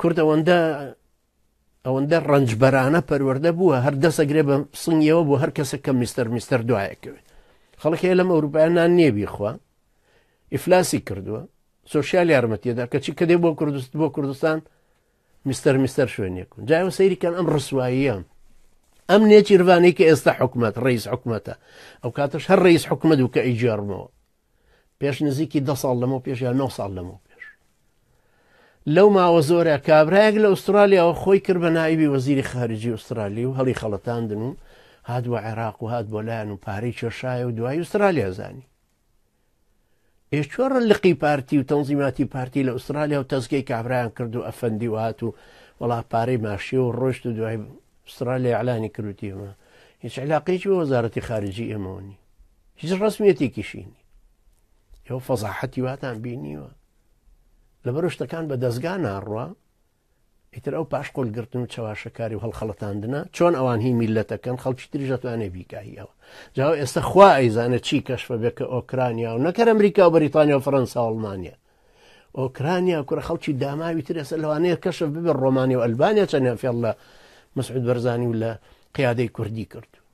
کورد ئەوەندە ئەوەندە ڕنجبەرانە پەروەەردە بووە هەر دەسەگرێ بە سنگیەوە بۆ هەر کەسەکە میستەر میستەر دوایەکەوێت خەڵک هەیە لەم ئەوروپایانان نێبی خوا ئیفلاسی کردووە سوۆشیال یارمەتیدا کە چی کەدێ بۆ کوردست بۆ کوردستان میستەر میستەر شوێنێکون جایەوە سەیریکەن ئەم ڕسواییە ئەم نێچیروانەی کە ئێستا حکوومەت ڕیس حکوومەتە ئەو کاتەش هەر ڕیس حکوومەت و کە ئیجارمەوە پێش نزیکی ده ساڵ لەمەوە پێش یا 9 ساڵ لەمەوە لەو ماوە زۆرە کابراایەک لە ئوسترالیاەوە خۆی کرد بە نایبی وەزیری خارجی ئوسترالی و هەڵی خەڵەتاندن و هات بۆ عێراق و هات بۆ لایەن و پارەی چێشایە و دوای ئوسترالیا زانی ئێش چۆڕە لقی پارتی و تەنزیماتی پارتی لە ئوسترالیا و تەزگەی کابراان کرد و ئەفەندی وات و وڵا پارەی ماشی و ڕۆشت و دوای ئوسترالیا علانی کروتیمە هیچ علاقێکی بە وەزارەتی خارجی ئێمەوەنی هیچ ڕسمێتی کیشینی ئێوە فەزاحەتی واتان بینیوە لەبەر شتەکان بە دەستگا ناڕوە ئیتر ئەو پاش قۆلگرتن و چاواشەکاری و هەڵخەڵەتاندنە چۆن ئەوان هی میلەتەکەن خەڵکی تریژەتوانێ بیکاییەوە جاو ئێستا خوا ئەیزانە چی کەشفە بێکە ئۆکرانیا و نەکە ئەمریکا و بەریتانیا و فەرەنسا ئەڵمانیا ئۆکرانیا کوڕە خەڵکی داماوی تر ئێستا لەوانەیە کەشف ببێ ڕۆمانی و ئەلبانیا چەندیان فێڵ لە مسعود بەرزانی و لە قیادەی کوردی کردو